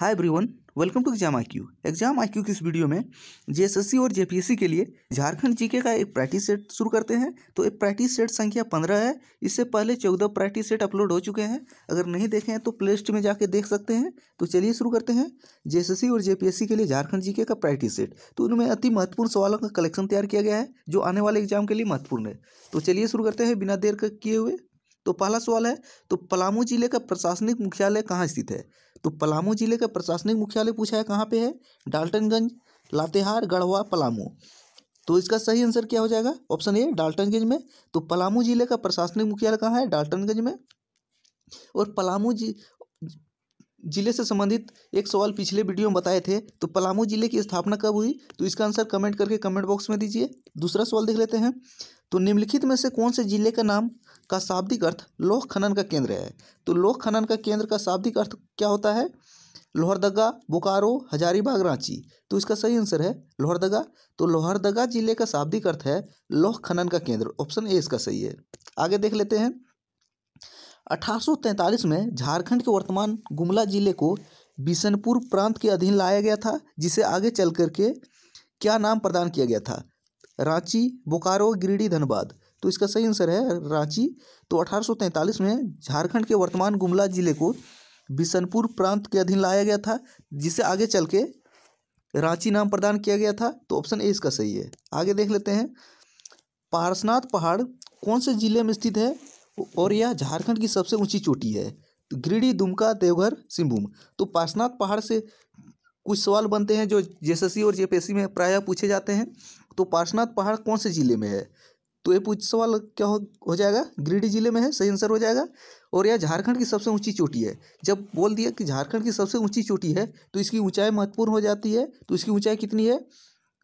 hi everyone welcome to exam IQ exam IQ की इस video में जेएसएससी और जेपीएससी के लिए झारखंड जीके का एक प्रैक्टिस सेट शुरू करते हैं तो एक प्रैक्टिस सेट संख्या पंद्रह है इससे पहले चौदह प्रैक्टिस सेट अपलोड हो चुके हैं अगर नहीं देखे हैं तो प्ले लिस्ट में जाके देख सकते हैं तो चलिए शुरू करते हैं जे और जे के लिए झारखंड जी का प्रैक्टिस सेट तो उनमें अति महत्वपूर्ण सवालों का कलेक्शन तैयार किया गया है जो आने वाले एग्जाम के लिए महत्वपूर्ण है तो चलिए शुरू करते हैं बिना देर किए हुए तो पहला सवाल है तो पलामू जिले का प्रशासनिक मुख्यालय कहाँ स्थित है तो पलामू जिले का प्रशासनिक मुख्यालय पूछा है कहाँ पे है डाल्टनगंज लातेहार गढ़वा पलामू तो इसका सही आंसर क्या हो जाएगा ऑप्शन ए डाल्टनगंज में तो पलामू जिले का प्रशासनिक मुख्यालय कहाँ है डाल्टनगंज में और पलामू जी जिले से संबंधित एक सवाल पिछले वीडियो में बताए थे तो पलामू जिले की स्थापना कब हुई तो इसका आंसर कमेंट करके कमेंट बॉक्स में दीजिए दूसरा सवाल देख लेते हैं तो निम्नलिखित में से कौन से जिले का नाम का शाब्दिक अर्थ लोह खनन का केंद्र है तो लोह खनन का केंद्र का शाब्दिक अर्थ क्या होता है लोहरदगा बोकारो हजारीबाग रांची तो इसका सही आंसर है लोहरदगा तो लोहरदगा जिले का शाब्दिक अर्थ है लोह खनन का केंद्र ऑप्शन ए इसका सही है आगे देख लेते हैं 1843 में झारखंड के वर्तमान गुमला जिले को बिशनपुर प्रांत के अधीन लाया गया था जिसे आगे चल करके क्या नाम प्रदान किया गया था रांची बोकारो गिरिडीह धनबाद तो इसका सही आंसर है रांची तो अठारह में झारखंड के वर्तमान गुमला जिले को बिशनपुर प्रांत के अधीन लाया गया था जिसे आगे चल के रांची नाम प्रदान किया गया था तो ऑप्शन ए इसका सही है आगे देख लेते हैं पारसनाथ पहाड़ कौन से जिले में स्थित है और यह झारखंड की सबसे ऊंची चोटी है तो गिरिडीह दुमका देवघर सिंहभूम तो पारसनाथ पहाड़ से कुछ सवाल बनते हैं जो जेएसएससी और जेपीएससी में प्रायः पूछे जाते हैं तो पार्शनाथ पहाड़ कौन से ज़िले में है तो ये पूछ सवाल क्या हो, हो जाएगा गिरिडीह जिले में है सही आंसर हो जाएगा और यह झारखंड की सबसे ऊंची चोटी है जब बोल दिया कि झारखंड की सबसे ऊंची चोटी है तो इसकी ऊंचाई महत्वपूर्ण हो जाती है तो इसकी ऊंचाई कितनी है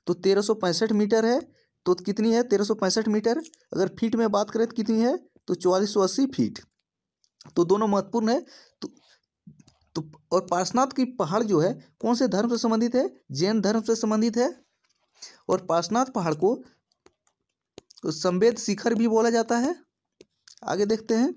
तो तेरह मीटर है तो कितनी है तेरह मीटर अगर फीट में बात करें तो कितनी है तो चौवालीस फीट तो दोनों महत्वपूर्ण है तो तो और पार्शनाथ की पहाड़ जो है कौन से धर्म से संबंधित है जैन धर्म से संबंधित है और पासनाथ पहाड़ को संवेद शिखर भी बोला जाता है आगे देखते हैं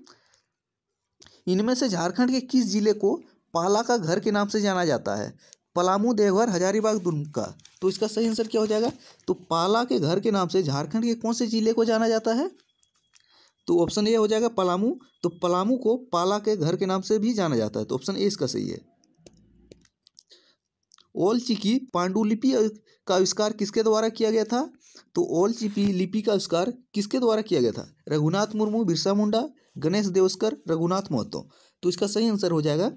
इनमें से झारखंड के किस जिले को पाला का घर के नाम से जाना जाता है पलामू देवघर हजारीबाग दुमका तो इसका सही आंसर क्या हो जाएगा तो पाला के घर के नाम से झारखंड के कौन से जिले को जाना जाता है तो ऑप्शन ए हो जाएगा पलामू तो पलामू को पाला के घर के नाम से भी जाना जाता है तो ऑप्शन ए इसका सही है ओलचिकी पांडुलिपि का आविष्कार किसके द्वारा किया गया था तो ओलचिपी लिपि का आविष्कार किसके द्वारा किया गया था रघुनाथ मुर्मू बिरसा मुंडा गणेश देवस्कर रघुनाथ महतो तो इसका सही आंसर हो जाएगा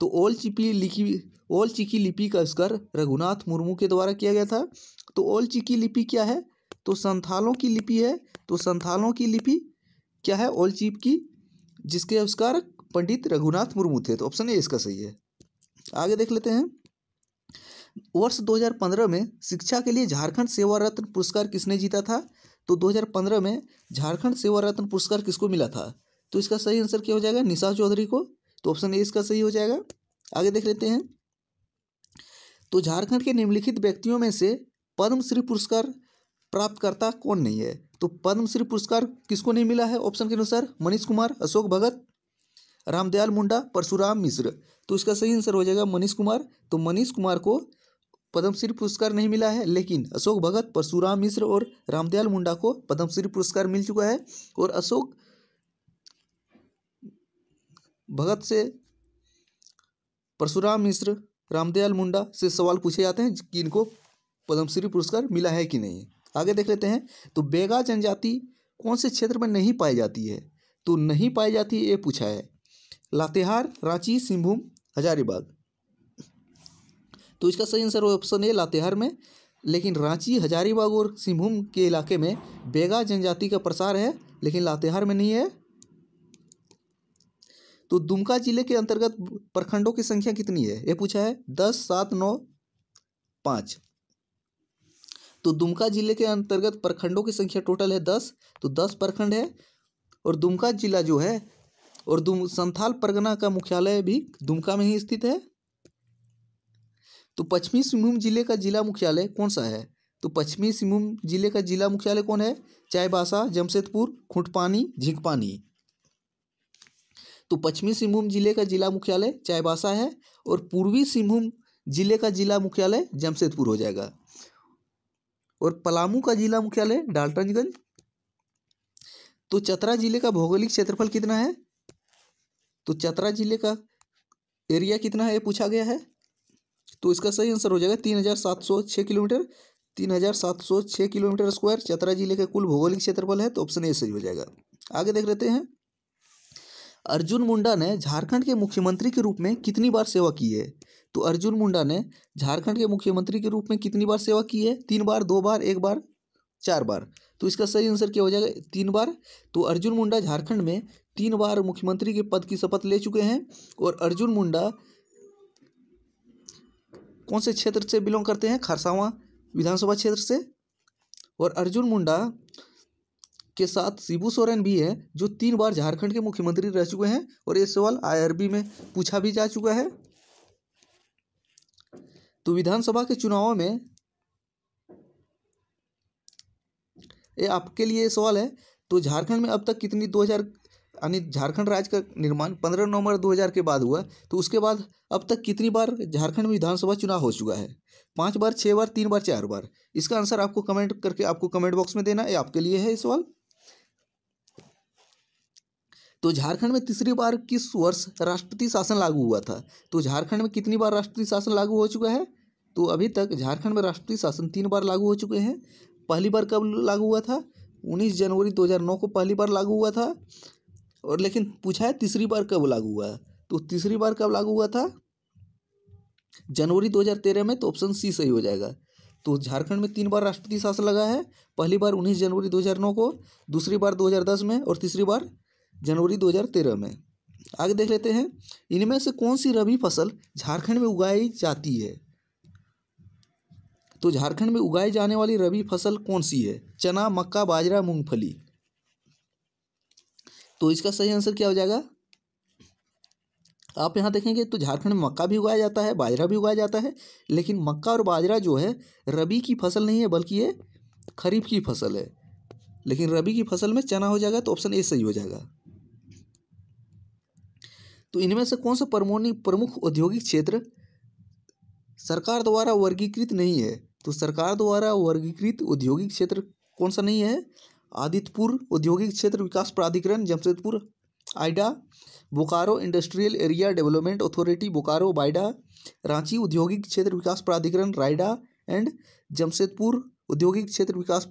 तो ओलचिपी लिखी ओलचिकी लिपि का आविष्कार रघुनाथ मुर्मू के द्वारा किया गया था तो ओलचिकी लिपि क्या है तो संथालों की लिपि है तो संथालों की लिपि क्या है चिप की जिसके आविष्कार पंडित रघुनाथ मुर्मू थे तो ऑप्शन ए इसका सही है आगे देख लेते हैं वर्ष 2015 में शिक्षा के लिए झारखंड सेवा रत्न पुरस्कार किसने जीता था तो 2015 में झारखंड सेवा रत्न पुरस्कार किसको मिला था तो इसका सही आंसर क्या हो जाएगा निशा चौधरी को तो ऑप्शन ए इसका सही हो जाएगा आगे देख लेते हैं तो झारखंड के निम्नलिखित व्यक्तियों में से पद्मश्री पुरस्कार प्राप्तकर्ता कौन नहीं है तो पद्मश्री पुरस्कार किसको नहीं मिला है ऑप्शन के अनुसार मनीष कुमार अशोक भगत रामदयाल मुंडा परशुराम मिश्र तो इसका सही आंसर हो जाएगा मनीष कुमार तो मनीष कुमार को पद्मश्री पुरस्कार नहीं मिला है लेकिन अशोक भगत परशुराम मिश्र और रामदयाल मुंडा को पद्मश्री पुरस्कार मिल चुका है और अशोक भगत से परशुराम मिश्र रामदयाल मुंडा से सवाल पूछे जाते हैं कि इनको पद्मश्री पुरस्कार मिला है कि नहीं आगे देख लेते हैं तो बेगा जनजाति कौन से क्षेत्र में नहीं पाई जाती है तो नहीं पाई जाती ये पूछा है लातेहार रांची सिंहभूम हजारीबाग तो इसका सही आंसर ऑप्शन ए लातेहार में लेकिन रांची हजारीबाग और सिंहभूम के इलाके में बेगा जनजाति का प्रसार है लेकिन लातेहार में नहीं है तो दुमका जिले के अंतर्गत प्रखंडों की संख्या कितनी है ये पूछा है दस सात नौ पाँच तो दुमका जिले के अंतर्गत प्रखंडों की संख्या टोटल है दस तो दस प्रखंड है और दुमका जिला जो है और दुम संथाल परगना का मुख्यालय भी दुमका में ही स्थित है तो पश्चिमी सिंहभूम जिले का जिला मुख्यालय कौन सा है तो पश्चिमी सिंहभूम जिले का जिला मुख्यालय कौन है चायबासा जमशेदपुर खुटपानी झिंकपानी तो पश्चिमी सिंहभूम जिले का जिला मुख्यालय चायबासा है और पूर्वी सिंहभूम जिले का जिला मुख्यालय जमशेदपुर हो जाएगा और पलामू का जिला मुख्यालय डाल्टनगंज तो चतरा जिले का भौगोलिक क्षेत्रफल कितना है तो चतरा जिले का एरिया कितना है ये पूछा गया है तो इसका सही आंसर हो जाएगा तीन हज़ार सात सौ छः किलोमीटर तीन हज़ार सात सौ छः किलोमीटर स्क्वायर चतरा जिले का कुल भौगोलिक क्षेत्रफल है तो ऑप्शन ए सही हो जाएगा आगे देख लेते हैं अर्जुन मुंडा ने झारखंड के मुख्यमंत्री के रूप में कितनी बार सेवा की है तो अर्जुन मुंडा ने झारखंड के मुख्यमंत्री के रूप में कितनी बार सेवा की है तीन बार दो बार एक बार चार बार तो इसका सही आंसर क्या हो जाएगा तीन बार तो अर्जुन मुंडा झारखंड में तीन बार मुख्यमंत्री के पद की शपथ ले चुके हैं और अर्जुन मुंडा कौन से क्षेत्र से बिलोंग करते हैं खरसावा विधानसभा क्षेत्र से और अर्जुन मुंडा के साथ शिबू सोरेन भी है जो तीन बार झारखंड के मुख्यमंत्री रह चुके हैं और ये सवाल आईआरबी में पूछा भी जा चुका है तो विधानसभा के चुनावों में ये आपके लिए सवाल है तो झारखंड में अब तक कितनी दो हजार यानी झारखंड राज्य का निर्माण पंद्रह नवंबर दो हजार के बाद हुआ तो उसके बाद अब तक कितनी बार झारखंड में विधानसभा चुनाव हो चुका है पाँच बार छः बार तीन बार चार बार इसका आंसर आपको कमेंट करके आपको कमेंट बॉक्स में देना है आपके लिए है ये सवाल तो झारखंड में तीसरी बार किस वर्ष राष्ट्रपति शासन लागू हुआ था तो झारखंड में कितनी बार राष्ट्रपति शासन लागू हो चुका है तो अभी तक झारखंड में राष्ट्रपति शासन तीन बार लागू हो चुके हैं पहली बार कब लागू हुआ था उन्नीस जनवरी 2009 को पहली बार लागू हुआ था और लेकिन पूछा है तीसरी बार कब लागू हुआ तो तीसरी बार कब लागू हुआ था जनवरी 2013 में तो ऑप्शन सी सही हो जाएगा तो झारखंड में तीन बार राष्ट्रपति शासन लगा है पहली बार उन्नीस जनवरी 2009 को दूसरी बार 2010 में और तीसरी बार जनवरी 2013 में आगे देख लेते हैं इनमें से कौन सी रबी फसल झारखंड में उगाई जाती है तो झारखंड में उगाई जाने वाली रबी फसल कौन सी है चना मक्का बाजरा मूंगफली तो इसका सही आंसर क्या हो जाएगा आप यहाँ देखेंगे तो झारखंड में मक्का भी उगाया जाता है बाजरा भी उगाया जाता है लेकिन मक्का और बाजरा जो है रबी की फसल नहीं है बल्कि ये खरीफ की फसल है लेकिन रबी की फसल में चना हो जाएगा तो ऑप्शन ए सही हो जाएगा तो इनमें से कौन सा परमोनी प्रमुख औद्योगिक क्षेत्र सरकार द्वारा वर्गीकृत नहीं है तो सरकार द्वारा वर्गीकृत औद्योगिक क्षेत्र कौन सा नहीं है आदित्यपुर औद्योगिक क्षेत्र विकास प्राधिकरण जमशेदपुर आइडा Bokaro industrial area development authority Bokaro बाइडा रांची औद्योगिक क्षेत्र विकास प्राधिकरण रायडा एंड जमशेदपुर औद्योगिक क्षेत्र विकास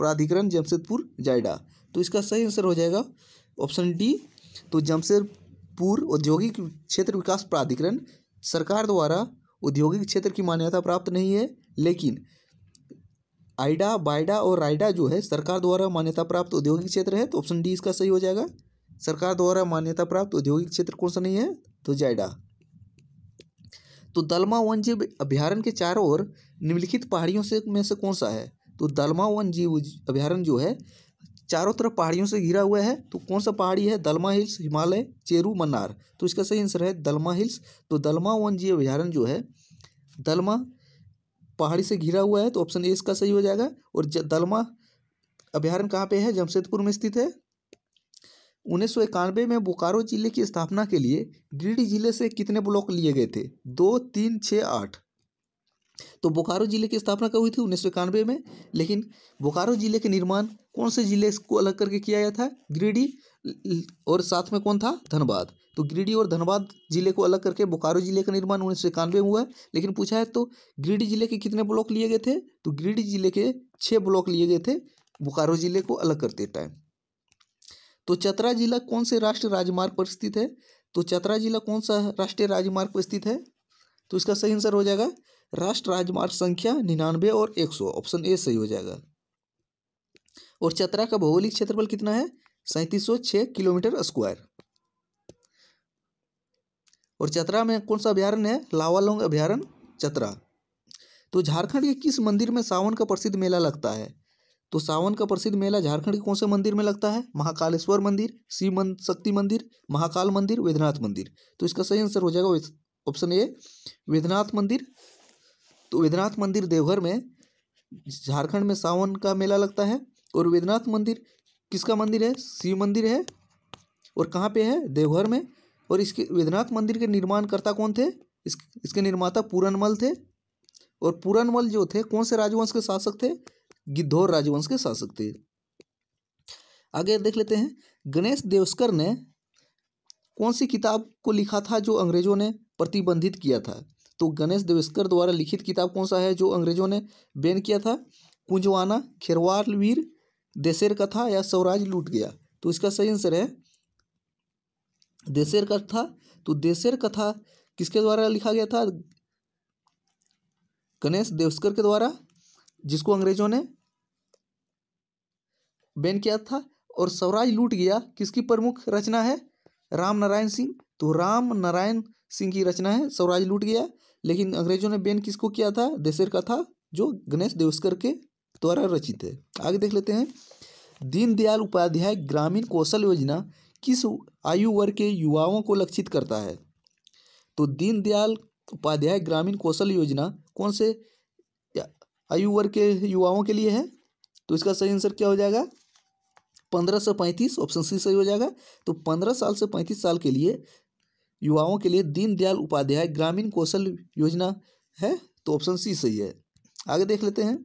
प्राधिकरण जमशेदपुर जायडा तो इसका सही आंसर हो जाएगा ऑप्शन डी तो जमशेदपुर औद्योगिक क्षेत्र विकास प्राधिकरण सरकार द्वारा औद्योगिक क्षेत्र की मान्यता प्राप्त नहीं है लेकिन आइडा बाइडा और राइडा जो है सरकार द्वारा मान्यता प्राप्त औद्योगिक क्षेत्र है तो ऑप्शन डी इसका सही हो जाएगा सरकार द्वारा मान्यता प्राप्त औद्योगिक क्षेत्र कौन सा नहीं है तो जायडा तो दलमा वन जीव अभ्यारण के चारों ओर निम्नलिखित पहाड़ियों से में से कौन सा है तो दलमा वन जीव अभ्यारण जो है चारों तरफ पहाड़ियों से घिरा हुआ है तो कौन सा पहाड़ी है दलमा हिल्स हिमालय चेरू मन्नार तो इसका सही आंसर है दलमा हिल्स तो दलमा वन जीव अभ्यारण जो है दलमा पहाड़ी से घिरा हुआ है तो ऑप्शन ए इसका सही हो जाएगा और दलमा अभ्यारण्य कहाँ पे है जमशेदपुर में स्थित है उन्नीस सौ इक्यानवे में बोकारो जिले की स्थापना के लिए गिरिडीह जिले से कितने ब्लॉक लिए गए थे दो तीन छः आठ तो बोकारो जिले की स्थापना कब हुई थी उन्नीस सौ इक्यानवे में लेकिन बोकारो जिले के निर्माण कौन से जिले को अलग करके किया गया था गिरिडीह और साथ में कौन था धनबाद तो गिरिडीह और धनबाद जिले को अलग करके बोकारो जिले का निर्माण उन्नीस सौ इक्यानवे में हुआ है लेकिन पूछा है तो गिरिडीह जिले के कितने ब्लॉक लिए गए थे तो गिरिडीह जिले के छः ब्लॉक लिए गए थे बोकारो जिले को अलग करते टाइम तो चतरा जिला कौन से राष्ट्रीय राजमार्ग पर स्थित है तो चतरा जिला कौन सा राष्ट्रीय राजमार्ग पर स्थित है तो इसका सही आंसर हो जाएगा राष्ट्र राजमार्ग संख्या निन्यानवे और एक सौ ऑप्शन ए सही हो जाएगा और चतरा का भौगोलिक क्षेत्रफल कितना है सैंतीस किलोमीटर स्क्वायर और चतरा में कौन सा अभ्यारण्य है लावालोंग अभ्यारण्य चतरा तो झारखंड के किस मंदिर में सावन का प्रसिद्ध मेला लगता है तो सावन का प्रसिद्ध मेला झारखंड के कौन से मंदिर में लगता है महाकालेश्वर मंदिर शिव शक्ति मंदिर महाकाल मंदिर वेदनाथ मंदिर तो इसका सही आंसर हो जाएगा ऑप्शन ए वेदनाथ मंदिर तो वेदनाथ मंदिर देवघर में झारखंड में सावन का मेला लगता है और वेदनाथ मंदिर किसका मंदिर है शिव मंदिर है और कहाँ पे है देवघर में और इसके वेदनाथ मंदिर के निर्माणकर्ता कौन थे इस, इसके निर्माता पूरनमल थे और पूरनमल जो थे कौन से राजवंश के शासक थे गिद्धौर राजवंश के शासक थे आगे देख लेते हैं गणेश देवस्कर ने कौन सी किताब को लिखा था जो अंग्रेजों ने प्रतिबंधित किया था तो गणेश देवस्कर द्वारा लिखित किताब कौन सा है जो अंग्रेजों ने बैन किया था कुंजवाना खेरवार वीर देशेर का था या स्वराज लूट गया तो इसका सही आंसर है देशेर कथा तो देशेर कथा किसके द्वारा लिखा गया था गणेश देवस्कर के द्वारा जिसको अंग्रेजों ने बैन किया था और स्वराज लूट गया किसकी प्रमुख रचना है राम नारायण सिंह तो राम नारायण सिंह की रचना है स्वराज लूट गया लेकिन अंग्रेजों ने बैन किसको किया था देशेर का था जो गणेश देवस्कर के द्वारा रचित है आगे देख लेते हैं दीनदयाल उपाध्याय ग्रामीण कौशल योजना किस आयु वर्ग के युवाओं को लक्षित करता है तो दीनदयाल उपाध्याय ग्रामीण कौशल योजना कौन से आयु वर्ग के युवाओं के लिए है तो इसका सही आंसर क्या हो जाएगा पंद्रह से पैंतीस ऑप्शन सी सही हो जाएगा तो पंद्रह साल से पैंतीस साल के लिए युवाओं के लिए दीनदयाल उपाध्याय ग्रामीण कौशल योजना है तो ऑप्शन सी सही है आगे देख लेते हैं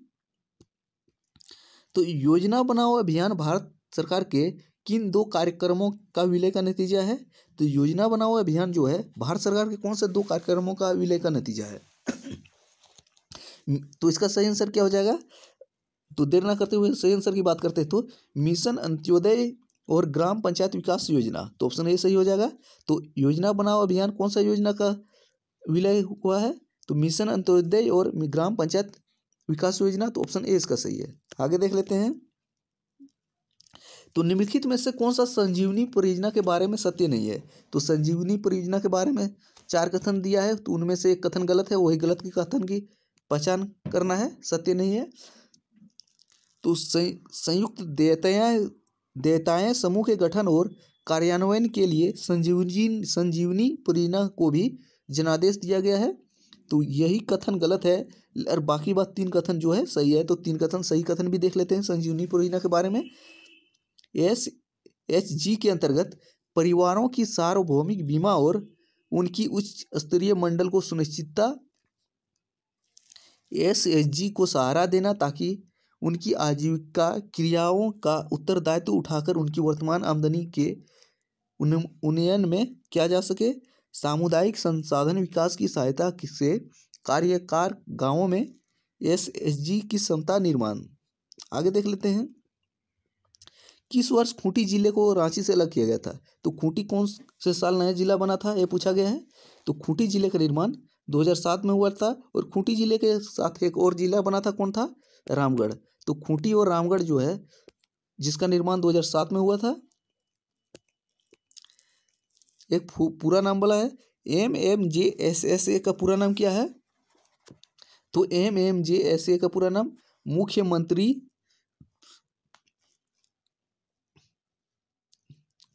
तो योजना बनाओ अभियान भारत सरकार के किन दो कार्यक्रमों का विलय का नतीजा है तो योजना बनाओ अभियान जो है भारत सरकार के कौन से दो कार्यक्रमों का विलय का नतीजा है तो इसका सही आंसर क्या हो जाएगा तो देर ना करते हुए सही आंसर की बात करते हैं तो मिशन अंत्योदय और ग्राम पंचायत विकास योजना तो ऑप्शन ए सही हो जाएगा तो योजना बनाओ अभियान कौन सा योजना का विलय हुआ है तो मिशन अंत्योदय और ग्राम पंचायत विकास योजना तो ऑप्शन ए इसका सही है आगे देख लेते हैं तो निम्नलिखित में से कौन सा संजीवनी परियोजना के बारे में सत्य नहीं है तो संजीवनी परियोजना के बारे में चार कथन दिया है तो उनमें से एक कथन गलत है वही गलत की कथन की पहचान करना है सत्य नहीं है तो संयुक्त देयताएं देयताएं समूह के गठन और कार्यान्वयन के लिए संजीवनी संजीवनी परियोजना को भी जनादेश दिया गया है तो यही कथन गलत है और बाकी बात तीन कथन जो है सही है तो तीन कथन सही कथन भी देख लेते हैं संजीवनी परियोजना के बारे में एस एच जी के अंतर्गत परिवारों की सार्वभौमिक बीमा और उनकी उच्च स्तरीय मंडल को सुनिश्चितता एस एच जी को सहारा देना ताकि उनकी आजीविका क्रियाओं का उत्तरदायित्व उठाकर उनकी वर्तमान आमदनी के उन्नयन में किया जा सके सामुदायिक संसाधन विकास की सहायता से कार्यकार गाँवों में एस एस जी की क्षमता निर्माण आगे देख लेते हैं किस वर्ष खूंटी जिले को रांची से अलग किया गया था तो खूंटी कौन से साल नया जिला बना था ये पूछा गया है तो खूंटी जिले का निर्माण 2007 में हुआ था और खूंटी जिले के साथ एक और जिला बना था कौन था रामगढ़ तो खूंटी और रामगढ़ जो है जिसका निर्माण 2007 में हुआ था एक पूरा नाम बोला है M M J S S A का पूरा नाम क्या है तो M M J S A का पूरा नाम मुख्यमंत्री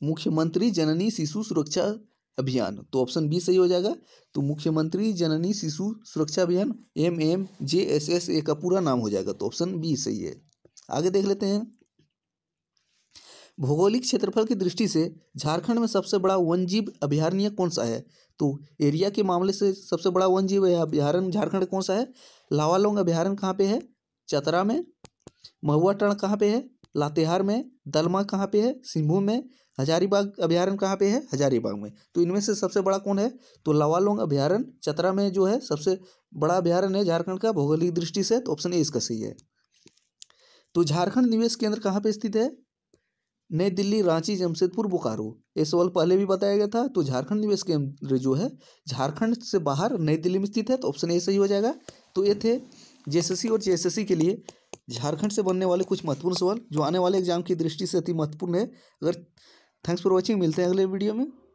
मुख्यमंत्री जननी शिशु सुरक्षा अभियान तो ऑप्शन बी सही हो जाएगा तो मुख्यमंत्री जननी शिशु सुरक्षा अभियान M M J S S A का पूरा नाम हो जाएगा तो ऑप्शन बी सही है आगे देख लेते हैं भौगोलिक क्षेत्रफल की दृष्टि से झारखंड में सबसे बड़ा जीव अभ्यारण्य कौन सा है तो एरिया के मामले से सबसे बड़ा वनजीव अभ्यारण्य झारखंड कौन सा है लावालोंग अभ्यारण्य कहाँ पे है चतरा में महुआ टण कहाँ पे है लातेहार में दलमा कहाँ पे है सिंहभूम में हजारीबाग अभ्यारण कहाँ पे है हजारीबाग में तो इनमें से सबसे बड़ा कौन है तो लावालोंग अभ्यारण्य चतरा में जो है सबसे बड़ा अभ्यारण्य है झारखंड का भौगोलिक दृष्टि से तो ऑप्शन ए इसका सही है तो झारखंड निवेश केंद्र कहाँ पे स्थित है नई दिल्ली रांची जमशेदपुर बोकारो ये सवाल पहले भी बताया गया था तो झारखंड निवेश केंद्र जो है झारखंड से बाहर नई दिल्ली में स्थित है तो ऑप्शन ए सही हो जाएगा तो ये थे जेएसएससी और जेएसएससी के लिए झारखंड से बनने वाले कुछ महत्वपूर्ण सवाल जो आने वाले एग्जाम की दृष्टि से अति महत्वपूर्ण है अगर थैंक्स फॉर वॉचिंग मिलते हैं अगले वीडियो में